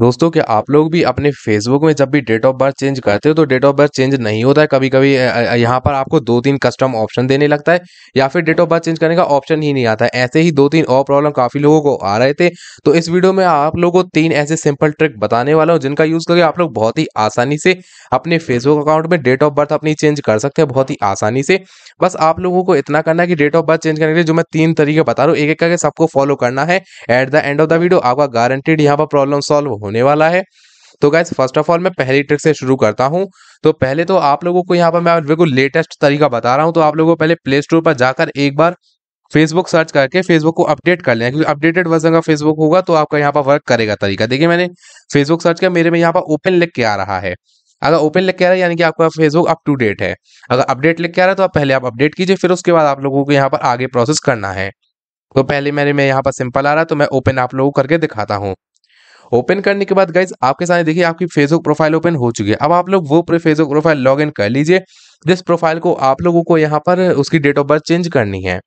दोस्तों क्या आप लोग भी अपने फेसबुक में जब भी डेट ऑफ बर्थ चेंज करते हो तो डेट ऑफ बर्थ चेंज नहीं होता है कभी कभी यहाँ पर आपको दो तीन कस्टम ऑप्शन देने लगता है या फिर डेट ऑफ बर्थ चेंज करने का ऑप्शन ही नहीं आता है ऐसे ही दो तीन और प्रॉब्लम काफ़ी लोगों को आ रहे थे तो इस वीडियो में आप लोगों को तीन ऐसे सिंपल ट्रिक बताने वाला हूँ जिनका यूज़ करके आप लोग बहुत ही आसानी से अपने फेसबुक अकाउंट में डेट ऑफ बर्थ अपनी चेंज कर सकते हैं बहुत ही आसानी से बस आप लोगों को इतना करना है कि डेट ऑफ बर्थ चेंज करने के लिए जो मैं तीन तरीके बता रहा हूँ एक एक करके सबको फॉलो करना है at the end of the video आपका गारंटेड यहाँ पर प्रॉब्लम सॉल्व होने वाला है तो गाइज फर्स्ट ऑफ ऑल मैं पहली ट्रिक से शुरू करता हूँ तो पहले तो आप लोगों को यहाँ पर मैं बिल्कुल लेटेस्ट तरीका बता रहा हूँ तो आप लोगों को पहले प्ले स्टोर पर जाकर एक बार फेसबुक सर्च करके फेसबुक को अपडेट कर लेना क्योंकि अपडेटेड वर्जन का फेसबुक होगा तो आपका यहाँ पर वर्क करेगा तरीका देखिए मैंने फेसबुक सर्च किया मेरे में यहाँ पर ओपन लिख के आ रहा है अगर ओपन लिख के आ रहा है यानी कि आपका फेसबुक अप टू डेट है अगर अपडेट लिख के आ रहा है तो आप पहले आप अपडेट कीजिए फिर उसके बाद आप लोगों को यहाँ पर आगे प्रोसेस करना है तो पहले मेरे में यहाँ पर सिंपल आ रहा है तो मैं ओपन आप लोगों को करके दिखाता हूँ ओपन करने के बाद गाइज आपके सामने देखिए आपकी फेसबुक प्रोफाइल ओपन हो चुकी है अब आप लोग वो फेसबुक प्रोफाइल लॉग इन कर लीजिए जिस प्रोफाइल को आप लोगों को यहाँ पर उसकी डेट ऑफ बर्थ चेंज करनी है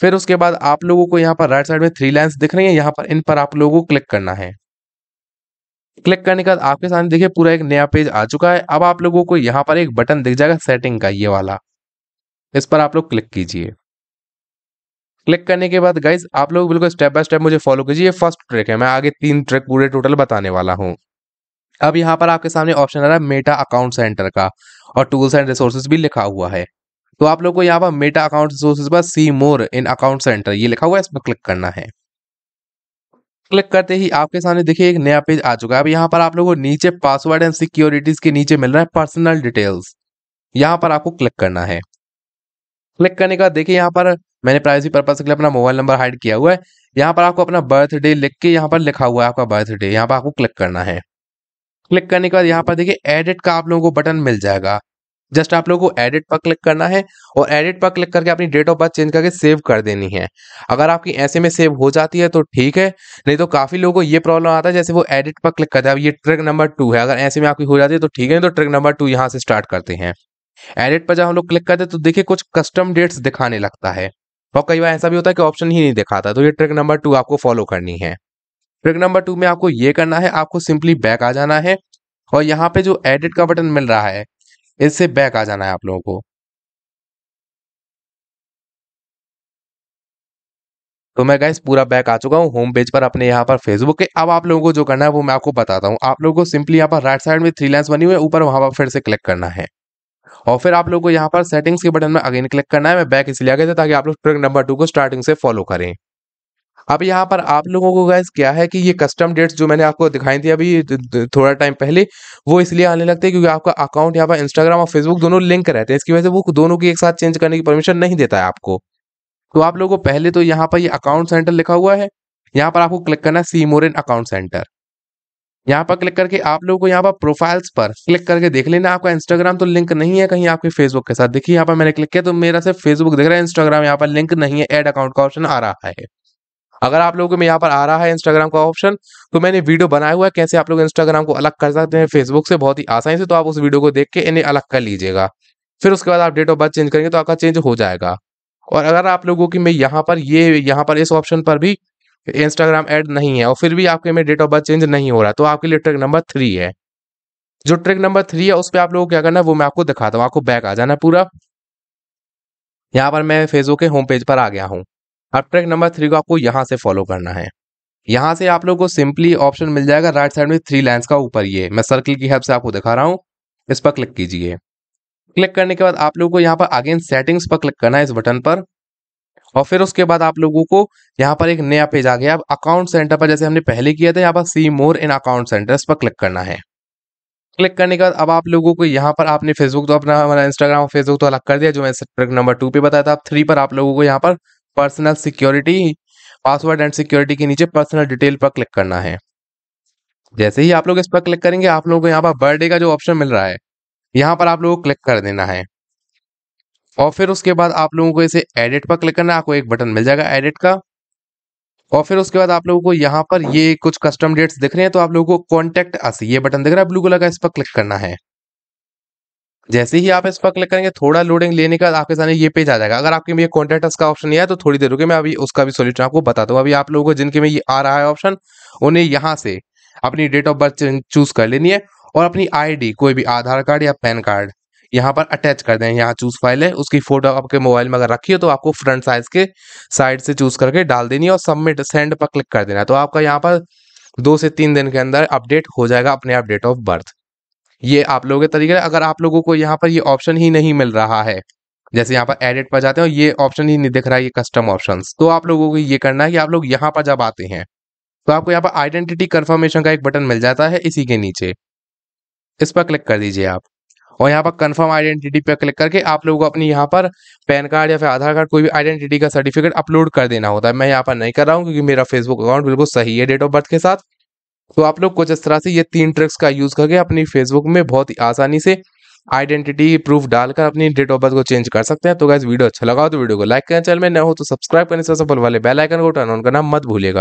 फिर उसके बाद आप लोगों को यहाँ पर राइट साइड में थ्री लाइन्स दिख रही है यहाँ पर इन पर आप लोगों को क्लिक करना है क्लिक करने के बाद आपके सामने देखिए पूरा एक नया पेज आ चुका है अब आप लोगों को यहाँ पर एक बटन दिख जाएगा सेटिंग का ये वाला इस पर आप लोग क्लिक कीजिए क्लिक करने के बाद गाइज आप लोग बिल्कुल स्टेप बाय स्टेप मुझे फॉलो कीजिए ये फर्स्ट ट्रिक है मैं आगे तीन ट्रिक पूरे टोटल बताने वाला हूँ अब यहाँ पर आपके सामने ऑप्शन आ रहा है मेटा अकाउंट सेंटर का और टूल्स एंड रिसोर्सेज भी लिखा हुआ है तो आप लोग को यहाँ पर मेटा अकाउंट रिसोर्सेज पर सी मोर इन अकाउंट सेंटर ये लिखा हुआ है इस पर क्लिक करना है क्लिक करते ही आपके सामने देखिए एक नया पेज आ चुका है अब यहाँ पर आप लोग को नीचे पासवर्ड एंड सिक्योरिटीज के नीचे मिल रहा है पर्सनल डिटेल्स यहाँ पर आपको क्लिक करना है क्लिक करने के बाद देखिए यहाँ पर मैंने प्राइवेसी पर्पज के लिए अपना मोबाइल नंबर हाइड किया हुआ है यहाँ पर आपको अपना बर्थडे लिख के यहाँ पर लिखा हुआ है आपका बर्थडे यहाँ पर आपको क्लिक करना है क्लिक करने के बाद यहाँ पर देखिए एडिट का आप लोगों को बटन मिल जाएगा जस्ट आप लोगों को एडिट पर क्लिक करना है और एडिट पर क्लिक करके अपनी डेट ऑफ बर्थ चेंज करके सेव कर देनी है अगर आपकी ऐसे में सेव हो जाती है तो ठीक है नहीं तो काफ़ी लोगों को ये प्रॉब्लम आता है जैसे वो एडिट पर क्लिक करते हैं अब ये ट्रिक नंबर टू है अगर ऐसे में आपकी हो जाती है तो ठीक है तो ट्रिक नंबर टू यहाँ से स्टार्ट करते हैं एडिट पर जब हम लोग क्लिक करते हैं तो देखिए कुछ कस्टम डेट्स दिखाने लगता है और कई बार ऐसा भी होता है कि ऑप्शन ही नहीं दिखाता तो ये ट्रिक नंबर टू आपको फॉलो करनी है ट्रिक नंबर टू में आपको ये करना है आपको सिंपली बैक आ जाना है और यहाँ पे जो एडिट का बटन मिल रहा है इससे बैक आ जाना है आप लोगों को तो मैं गाइस पूरा बैक आ चुका हूँ होम पेज पर अपने यहाँ पर फेसबुक के अब आप लोगों को जो करना है वो मैं आपको बताता हूँ आप लोगों को सिंपली यहाँ पर राइट साइड में थ्री लाइन्स बनी हुई है ऊपर वहां पर फिर से क्लिक करना है और फिर आप लोगों को यहाँ पर सेटिंग्स के बटन में अगेन क्लिक करना है मैं बैक इसलिए आ गया था ताकि आप लोग ट्रिक नंबर टू को स्टार्टिंग से फॉलो करें अब यहाँ पर आप लोगों को गैस क्या है कि ये कस्टम डेट्स जो मैंने आपको दिखाई थी अभी थोड़ा टाइम पहले वो इसलिए आने लगते हैं क्योंकि आपका अकाउंट यहाँ पर इंस्टाग्राम और फेसबुक दोनों लिंक रहते हैं इसकी वजह से वो दोनों की एक साथ चेंज करने की परमिशन नहीं देता है आपको तो आप लोगों को पहले तो यहाँ पर ये अकाउंट सेंटर लिखा हुआ है यहाँ पर आपको क्लिक करना है सी मोर इन अकाउंट सेंटर यहाँ पर क्लिक करके आप लोगों को यहाँ पर प्रोफाइल्स पर क्लिक करके देख लेना आपका इंस्टाग्राम तो लिंक नहीं है कहीं आपके फेसबुक के साथ देखिए यहाँ पर मैंने क्लिक किया तो मेरा सिर्फ फेसबुक देख रहा है इंस्टाग्राम यहाँ पर लिंक नहीं है एड अकाउंट का ऑप्शन आ रहा है अगर आप लोगों में यहाँ पर आ रहा है इंस्टाग्राम का ऑप्शन तो मैंने वीडियो बनाया हुआ है कैसे आप लोग इंस्टाग्राम को अलग कर सकते हैं फेसबुक से बहुत ही आसानी से तो आप उस वीडियो को देख के इन्हें अलग कर लीजिएगा फिर उसके बाद आप डेट ऑफ बर्थ चेंज करेंगे तो आपका चेंज हो जाएगा और अगर आप लोगों की मैं यहाँ पर ये यहाँ पर इस ऑप्शन पर भी इंस्टाग्राम ऐड नहीं है और फिर भी आपके में डेट ऑफ बर्थ चेंज नहीं हो रहा तो आपके लिए ट्रिक नंबर थ्री है जो ट्रिक नंबर थ्री है उस पर आप लोगों को क्या करना है वो मैं आपको दिखाता हूँ आपको बैक आ जाना पूरा यहाँ पर मैं फेसबुक के होम पेज पर आ गया हूँ अब ट्रिक नंबर थ्री को आपको यहाँ से फॉलो करना है यहाँ से आप लोगों को सिंपली ऑप्शन मिल जाएगा राइट साइड में थ्री लाइन्स का ऊपर ये मैं सर्किल की हेल्प से आपको दिखा रहा हूँ इस पर क्लिक कीजिए क्लिक करने के बाद आप लोगों को यहाँ पर अगेन सेटिंग्स पर क्लिक करना है इस बटन पर और फिर उसके बाद आप लोगों को यहाँ पर एक नया पेज आ गया अकाउंट सेंटर पर जैसे हमने पहले किया था यहाँ पर सी मोर इन अकाउंट सेंटर इस पर क्लिक करना है क्लिक करने के बाद अब आप लोगों को यहाँ पर आपने फेसबुक तो अपना हमारा इंस्टाग्राम फेसबुक तो अलग कर दिया जो मैं नंबर टू पे बताया था अब थ्री पर आप लोगों को यहाँ पर personal security password and security के नीचे पर्सनल डिटेल पर क्लिक करना है जैसे ही आप लोग इस पर क्लिक करेंगे आप लोगों को यहाँ पर बर्थडे का जो ऑप्शन मिल रहा है यहाँ पर आप लोगों को क्लिक कर देना है और फिर उसके बाद आप लोगों को इसे एडिट पर क्लिक करना है आपको एक बटन मिल जाएगा एडिट का और फिर उसके बाद आप लोगों को यहाँ पर ये कुछ कस्टम डेट्स दिख रहे हैं तो आप लोगों को कॉन्टेक्ट अस ये बटन दिख रहा है ब्लू कलर का इस पर क्लिक करना है जैसे ही आप इस पर क्लिक करेंगे थोड़ा लोडिंग लेने का आपके सामने ये पेज आ जाएगा अगर आपके में कॉन्टेक्ट अस का ऑप्शन नहीं है तो थोड़ी देर रुके मैं अभी उसका भी सोल्यूशन आपको बता दूँ अभी आप लोगों को जिनके में ये आ रहा है ऑप्शन उन्हें यहाँ से अपनी डेट ऑफ बर्थ चूज कर लेनी है और अपनी आईडी कोई भी आधार कार्ड या पैन कार्ड यहाँ पर अटैच कर दें यहाँ चूज फाइल है उसकी फोटो आपके मोबाइल में अगर रखी हो तो आपको फ्रंट साइज के साइड से चूज करके डाल देनी है और सबमिट सेंड पर क्लिक कर देना है तो आपका यहाँ पर दो से तीन दिन के अंदर अपडेट हो जाएगा अपने आप डेट ऑफ बर्थ ये आप लोगों के तरीके अगर आप लोगों को यहाँ पर ये ऑप्शन ही नहीं मिल रहा है जैसे यहाँ पर एडिट पर जाते हैं और ये ऑप्शन ही नहीं दिख रहा है ये कस्टम ऑप्शन तो आप लोगों को ये करना है कि आप लोग यहाँ पर जब आते हैं तो आपको यहाँ पर आइडेंटिटी कंफर्मेशन का एक बटन मिल जाता है इसी के नीचे इस पर क्लिक कर दीजिए आप और यहाँ पर कंफर्म आइडेंटिटी पर क्लिक करके आप लोगों को अपनी यहाँ पर पैन कार्ड या फिर आधार कार्ड कोई भी आइडेंटिटी का सर्टिफिकेट अपलोड कर देना होता है मैं यहाँ पर नहीं कर रहा हूँ क्योंकि मेरा फेसबुक अकाउंट बिल्कुल सही है डेट ऑफ बर्थ के साथ तो आप लोग कुछ इस तरह से ये तीन ट्रिक्स का यूज़ करके अपनी फेसबुक में बहुत ही आसानी से आइडेंटिटी प्रूफ डालकर अपनी डेट ऑफ बर्थ को चेंज कर सकते हैं तो गैस वीडियो अच्छा लगा हो तो वीडियो को लाइक करें चैनल में न हो तो सब्सक्राइब करने से सफल वाले बेल आइकन को टर्न ऑन करना मत भूलिएगा